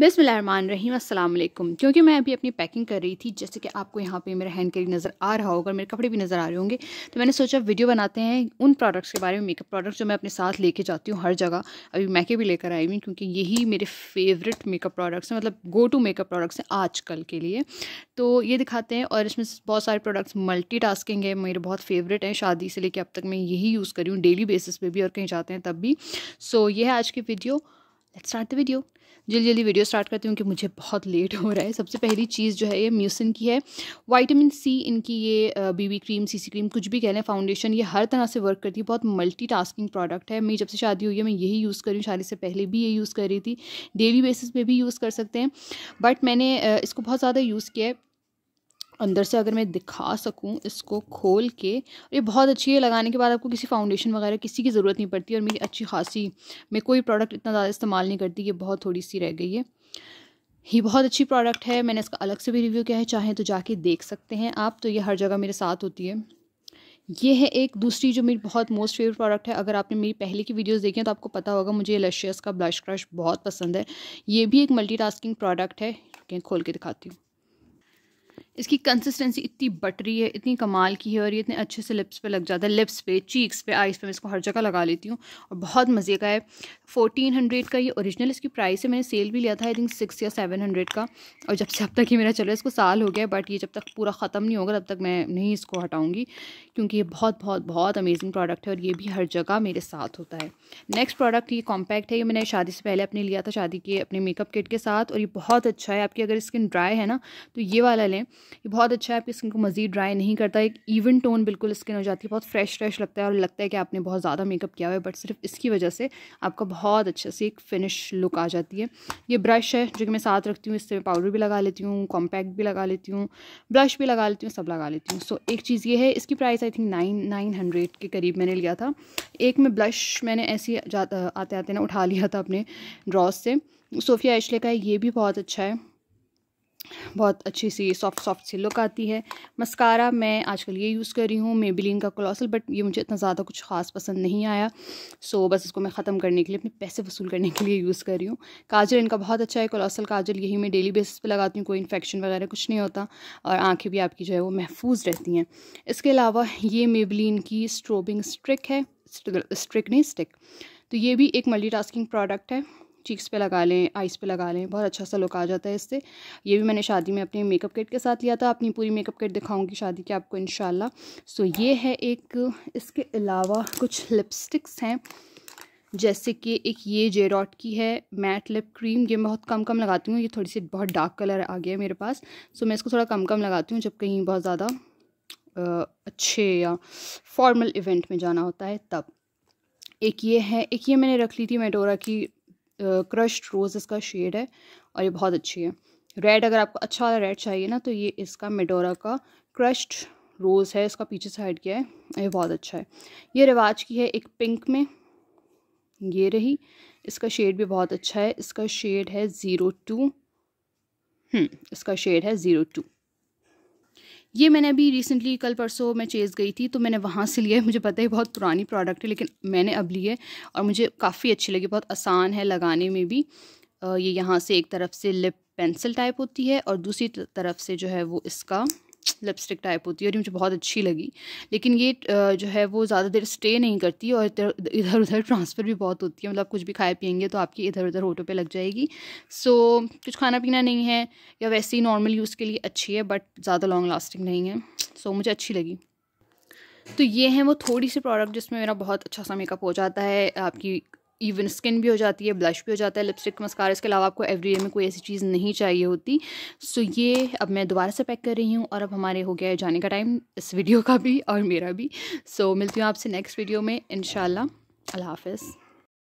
बिसमीम अल्लाम क्योंकि मैं अभी अपनी पैकिंग कर रही थी जैसे कि आपको यहाँ पे मेरा हैंड कैरी नज़र आ रहा होगा मेरे कपड़े भी नज़र आ रहे होंगे तो मैंने सोचा वीडियो बनाते हैं उन प्रोडक्ट्स के बारे में मेकअप प्रोडक्ट्स जो मैं अपने साथ लेके जाती हूँ हर जगह अभी मैके भी लेकर आई हुई क्योंकि यही मेरे फेवरेट मेकअप प्रोडक्ट्स हैं मतलब गो टू मेकअप प्रोडक्ट्स हैं आजकल के लिए तो ये दिखाते हैं और इसमें बहुत सारे प्रोडक्ट्स मल्टी टास्किंग है मेरे बहुत फेवरेट हैं शादी से लेकर अब तक मैं यही यूज़ करी हूँ डेली बेसिस पर भी और कहीं जाते हैं तब भी सो ये है आज की video let's start the video जल्दी जल्दी वीडियो स्टार्ट करती हूँ क्योंकि मुझे बहुत लेट हो रहा है सबसे पहली चीज़ जो है ये म्यूसिन की है वाइटामिन सी इनकी ये बीबी क्रीम सीसी क्रीम कुछ भी कह लें फाउंडेशन ये हर तरह से वर्क करती है बहुत मल्टीटास्किंग प्रोडक्ट है मेरी जब से शादी हुई है मैं यही यूज़ कर रही हूँ शादी से पहले भी ये यूज़ कर रही थी डेली बेसिस पर भी यूज़ कर सकते हैं बट मैंने इसको बहुत ज़्यादा यूज़ किया है अंदर से अगर मैं दिखा सकूँ इसको खोल के ये बहुत अच्छी है लगाने के बाद आपको किसी फाउंडेशन वगैरह किसी की ज़रूरत नहीं पड़ती और मेरी अच्छी खासी मैं कोई प्रोडक्ट इतना ज़्यादा इस्तेमाल नहीं करती ये बहुत थोड़ी सी रह गई है ये बहुत अच्छी प्रोडक्ट है मैंने इसका अलग से भी रिव्यू किया है चाहें तो जाके देख सकते हैं आप तो ये हर जगह मेरे साथ होती है ये है एक दूसरी जो मेरी बहुत मोस्ट फेवरेट प्रोडक्ट है अगर आपने मेरी पहले की वीडियोस देखी हैं तो आपको पता होगा मुझे लशियस का ब्लश क्रश बहुत पसंद है ये भी एक मल्टीटास्किंग प्रोडक्ट है खोल के दिखाती हूँ इसकी कंसिस्टेंसी इतनी बटरी है इतनी कमाल की है और ये इतने अच्छे से लिप्स पे लग जाता है लिप्स पे चीक्स पे आइस पे मैं इसको हर जगह लगा लेती हूँ और बहुत मज़े का है फोर्टीन हंड्रेड का ये ओरिजिनल इसकी प्राइस है मैंने सेल भी लिया था आई थिंक सिक्स या सेवन हंड्रेड का और जब से अब तक ये मेरा चल रहा है इसको साल हो गया बट ये जब तक पूरा ख़त्म नहीं होगा तब तक मैं नहीं इसको हटाऊँगी क्योंकि ये बहुत बहुत बहुत अमेजिंग प्रोडक्ट है और ये भी हर जगह मेरे साथ होता है नेक्स्ट प्रोडक्ट ये कॉम्पैक्ट है ये मैंने शादी से पहले अपने लिया था शादी के अपने मेकअप किट के साथ और ये बहुत अच्छा है आपकी अगर स्किन ड्राई है ना तो ये वाला लें ये बहुत अच्छा है आपकी स्किन को मज़ीद ड्राई नहीं करता एक इवन टोन बिल्कुल स्किन हो जाती है बहुत फ्रेश फ्रेश लगता है और लगता है कि आपने बहुत ज़्यादा मेकअप किया हुआ है बट सिर्फ इसकी वजह से आपका बहुत अच्छे से एक फिनिश लुक आ जाती है ये ब्रश है जो कि मैं साथ रखती हूँ इससे मैं पाउडर भी लगा लेती हूँ कॉम्पैक्ट भी लगा लेती हूँ ब्रश भी लगा लेती हूँ सब लगा लेती हूँ सो एक चीज़ ये है इसकी price I think nine nine hundred के करीब मैंने लिया था एक में ब्लश मैंने ऐसे आते आते ना उठा लिया था अपने ड्रॉस से सोफिया एशले का ये भी बहुत अच्छा है बहुत अच्छी सी सॉफ्ट सॉफ्ट सी लुक आती है मस्कारा मैं आजकल ये यूज़ कर रही हूँ मेबिलिन का कलॉसल बट ये मुझे इतना ज़्यादा कुछ खास पसंद नहीं आया सो बस इसको मैं ख़त्म करने के लिए अपने पैसे वसूल करने के लिए यूज़ कर रही हूँ काजल इनका बहुत अच्छा है कलॉसल काजल यही मैं डेली बेसिस पर लगाती हूँ कोई इन्फेक्शन वगैरह कुछ नहीं होता और आँखें भी आपकी जो है वो महफूज रहती हैं इसके अलावा ये मेबिलिन की स्ट्रोबिंग स्ट्रिक है स्ट्रिक नहीं स्टिक तो ये भी एक मल्टी प्रोडक्ट है चीक्स पे लगा लें आइज़ पे लगा लें बहुत अच्छा सा लुक आ जाता है इससे ये भी मैंने शादी में अपने मेकअप किट के साथ लिया था अपनी पूरी मेकअप किट दिखाऊंगी शादी के आपको इन सो ये है एक इसके अलावा कुछ लिपस्टिक्स हैं जैसे कि एक ये डॉट की है मैट लिप क्रीम ये मैं बहुत कम कम लगाती हूँ ये थोड़ी सी बहुत डार्क कलर आ गया है मेरे पास सो मैं इसको थोड़ा कम कम लगाती हूँ जब कहीं बहुत ज़्यादा अच्छे या फॉर्मल इवेंट में जाना होता है तब एक ये है एक ये मैंने रख ली थी मेडोरा की क्रश्ड रोज़ इसका शेड है और ये बहुत अच्छी है रेड अगर आपको अच्छा वाला रेड चाहिए ना तो ये इसका मेडोरा का क्रश्ड रोज़ है इसका पीछे साइड गया है ये बहुत अच्छा है ये रिवाज की है एक पिंक में ये रही इसका शेड भी बहुत अच्छा है इसका शेड है ज़ीरो टू हम्म, इसका शेड है ज़ीरो टू ये मैंने अभी रिसेंटली कल परसों मैं चेज़ गई थी तो मैंने वहाँ से लिया है मुझे पता है बहुत पुरानी प्रोडक्ट है लेकिन मैंने अब लिए है और मुझे काफ़ी अच्छी लगी बहुत आसान है लगाने में भी ये यहाँ से एक तरफ से लिप पेंसिल टाइप होती है और दूसरी तरफ से जो है वो इसका लिपस्टिक टाइप होती है और ये मुझे बहुत अच्छी लगी लेकिन ये जो है वो ज़्यादा देर स्टे नहीं करती और इधर उधर ट्रांसफ़र भी बहुत होती है मतलब कुछ भी खाए पियेंगे तो आपकी इधर उधर होटों पे लग जाएगी सो so, कुछ खाना पीना नहीं है या वैसे ही नॉर्मल यूज़ के लिए अच्छी है बट ज़्यादा लॉन्ग लास्टिंग नहीं है सो so, मुझे अच्छी लगी तो ये हैं वो थोड़ी सी प्रोडक्ट जिसमें मेरा बहुत अच्छा सा मेकअप हो जाता है आपकी इवन स्किन भी हो जाती है ब्लश भी हो जाता है लिपस्टिक मस्कार इसके अलावा आपको एवरीडे में कोई ऐसी चीज़ नहीं चाहिए होती सो so, ये अब मैं दोबारा से पैक कर रही हूँ और अब हमारे हो गया है जाने का टाइम इस वीडियो का भी और मेरा भी सो so, मिलती हूँ आपसे नेक्स्ट वीडियो में इन अल्लाह हाफिज़